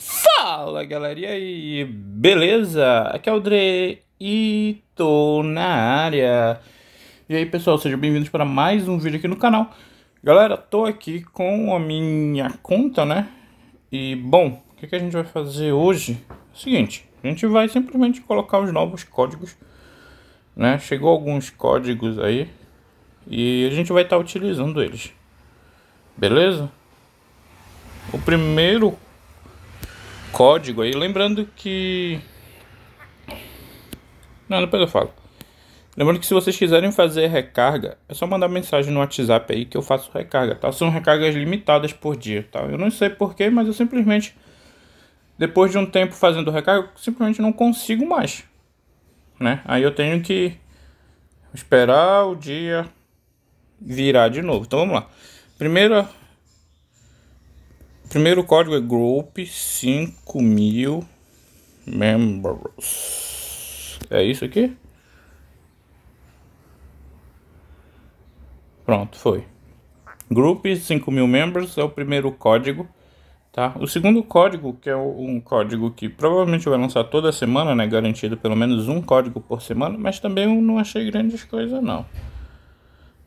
Fala galera, e aí, beleza? Aqui é o Dre e tô na área. E aí pessoal, sejam bem-vindos para mais um vídeo aqui no canal. Galera, tô aqui com a minha conta, né? E bom, o que, que a gente vai fazer hoje? É o seguinte, a gente vai simplesmente colocar os novos códigos, né? Chegou alguns códigos aí e a gente vai estar tá utilizando eles, beleza? O primeiro código aí, lembrando que. Não, depois eu falo. Lembrando que se vocês quiserem fazer recarga, é só mandar mensagem no WhatsApp aí que eu faço recarga, tá? São recargas limitadas por dia, tá? Eu não sei porquê, mas eu simplesmente, depois de um tempo fazendo recarga, simplesmente não consigo mais, né? Aí eu tenho que esperar o dia virar de novo. Então vamos lá. Primeira Primeiro código é group 5000 members. É isso aqui? Pronto, foi. Group 5000 members é o primeiro código, tá? O segundo código, que é um código que provavelmente vai lançar toda semana, né? Garantido pelo menos um código por semana, mas também eu não achei grandes coisas não.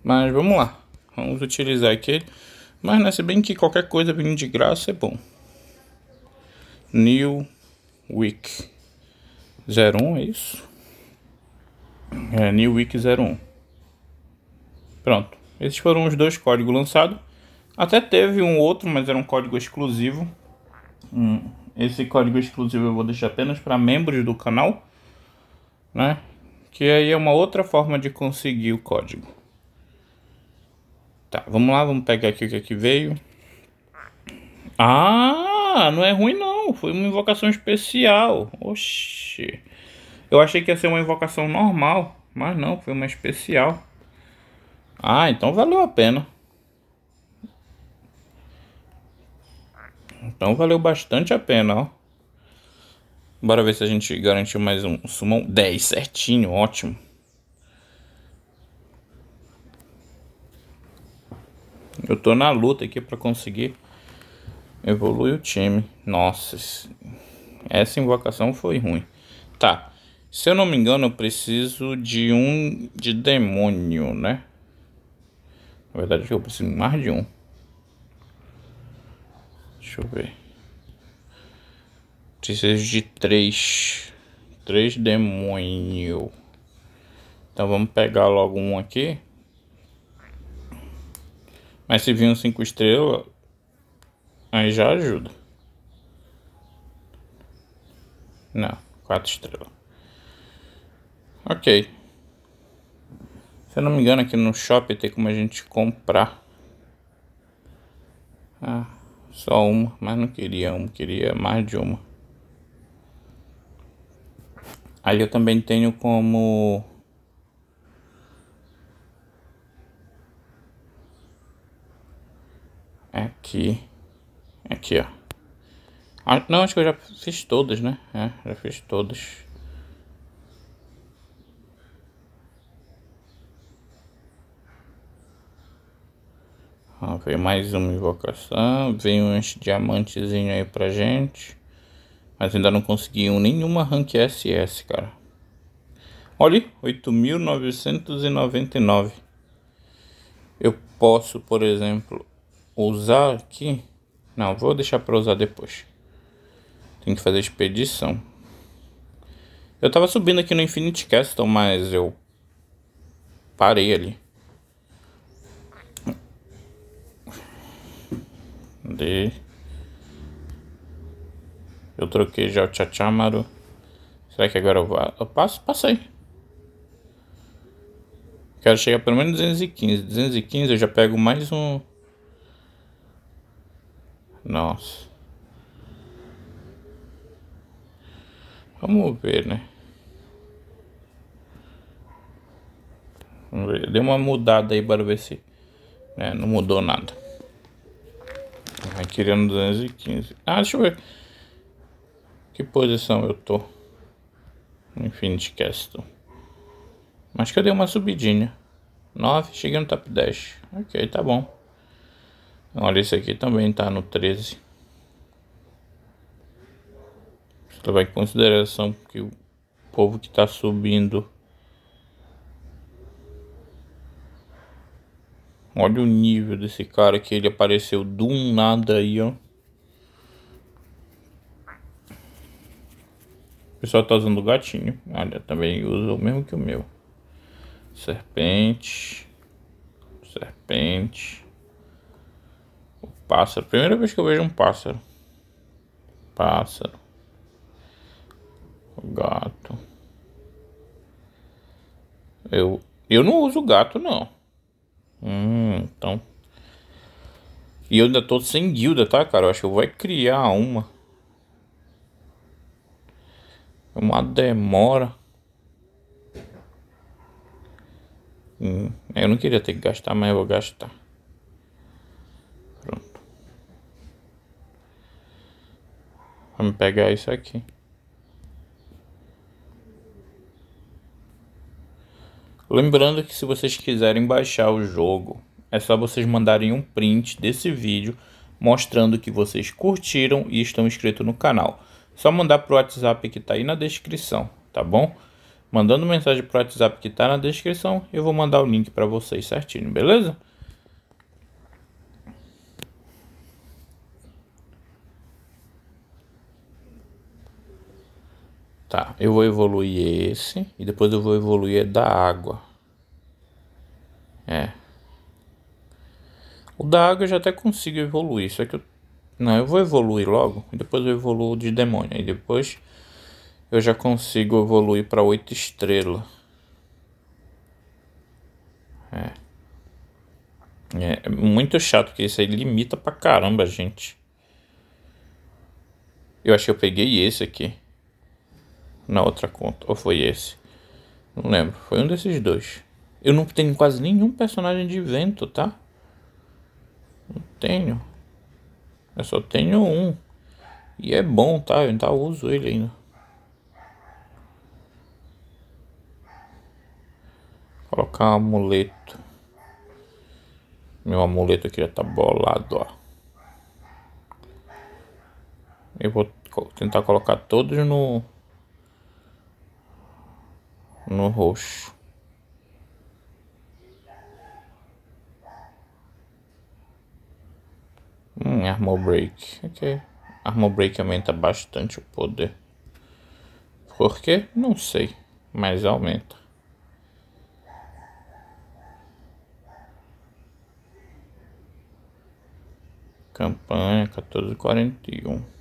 Mas vamos lá. Vamos utilizar aquele mas, né, se bem que qualquer coisa vindo de graça é bom. New Week 01, é isso? É, New Week 01. Pronto. Esses foram os dois códigos lançados. Até teve um outro, mas era um código exclusivo. Hum. Esse código exclusivo eu vou deixar apenas para membros do canal, né? Que aí é uma outra forma de conseguir o código. Tá, vamos lá, vamos pegar aqui o que aqui é veio. Ah, não é ruim não. Foi uma invocação especial. Oxi. Eu achei que ia ser uma invocação normal, mas não, foi uma especial. Ah, então valeu a pena. Então valeu bastante a pena, ó. Bora ver se a gente garantiu mais um sumão 10 certinho, ótimo. Eu tô na luta aqui para conseguir evoluir o time. Nossa, essa invocação foi ruim. Tá. Se eu não me engano, eu preciso de um de demônio, né? Na verdade, eu preciso de mais de um. Deixa eu ver. Preciso de três. Três demônio. Então vamos pegar logo um aqui. Mas se vir um 5 estrelas, aí já ajuda. Não, 4 estrelas. Ok. Se eu não me engano, aqui no shopping tem como a gente comprar. Ah, só uma, mas não queria uma, queria mais de uma. Aí eu também tenho como aqui. Aqui, ó. Ah, não, acho que eu já fiz todas, né? É, já fiz todas. Ah, veio mais uma invocação. vem um diamantezinho aí pra gente. Mas ainda não consegui um, nenhuma rank SS, cara. Olha, 8.999. Eu posso, por exemplo, usar aqui. Não, vou deixar para usar depois. Tem que fazer expedição. Eu tava subindo aqui no Infinity Castle, mas eu parei ali. De... Eu troquei já o Chachamaru. Será que agora eu, vá? eu passo? Passei. Quero chegar pelo menos 215. 215 eu já pego mais um nossa. Vamos ver, né? Vamos ver. Deu uma mudada aí para ver se. É, não mudou nada. Vai querendo 215. Ah, deixa eu ver. Que posição eu tô? Infinity Castle. Acho que eu dei uma subidinha. 9, cheguei no top 10. Ok, tá bom. Olha, esse aqui também tá no 13. Você levar em consideração que o povo que tá subindo. Olha o nível desse cara que ele apareceu do nada aí, ó. O pessoal tá usando o gatinho. Olha, também usa o mesmo que o meu. Serpente. Serpente. Pássaro. Primeira vez que eu vejo um pássaro. Pássaro. Gato. Eu, eu não uso gato, não. Hum, então. E eu ainda tô sem guilda, tá, cara? Eu acho que eu vou é criar uma. É uma demora. Hum, eu não queria ter que gastar, mas eu vou gastar. pegar isso aqui. Lembrando que se vocês quiserem baixar o jogo, é só vocês mandarem um print desse vídeo mostrando que vocês curtiram e estão inscritos no canal. Só mandar para o WhatsApp que está aí na descrição, tá bom? Mandando mensagem para o WhatsApp que está na descrição, eu vou mandar o link para vocês certinho, beleza? Tá, eu vou evoluir esse e depois eu vou evoluir da água. É. O da água eu já até consigo evoluir, só que eu... Não, eu vou evoluir logo e depois eu evoluo de demônio. E depois eu já consigo evoluir para oito estrelas. É. é. É muito chato, porque isso aí limita pra caramba, gente. Eu acho que eu peguei esse aqui na outra conta. Ou foi esse? Não lembro. Foi um desses dois. Eu não tenho quase nenhum personagem de vento, tá? Não tenho. Eu só tenho um. E é bom, tá? Eu ainda uso ele ainda. Vou colocar um amuleto. Meu amuleto aqui já tá bolado, ó. Eu vou tentar colocar todos no no roxo. Hum, Armor Break. Ok. Armor Break aumenta bastante o poder. Por quê? Não sei. Mas aumenta. Campanha 1441.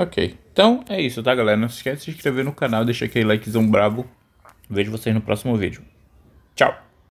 Ok. Então é isso, tá, galera? Não se esquece de se inscrever no canal, deixar aquele likezão bravo. Vejo vocês no próximo vídeo. Tchau!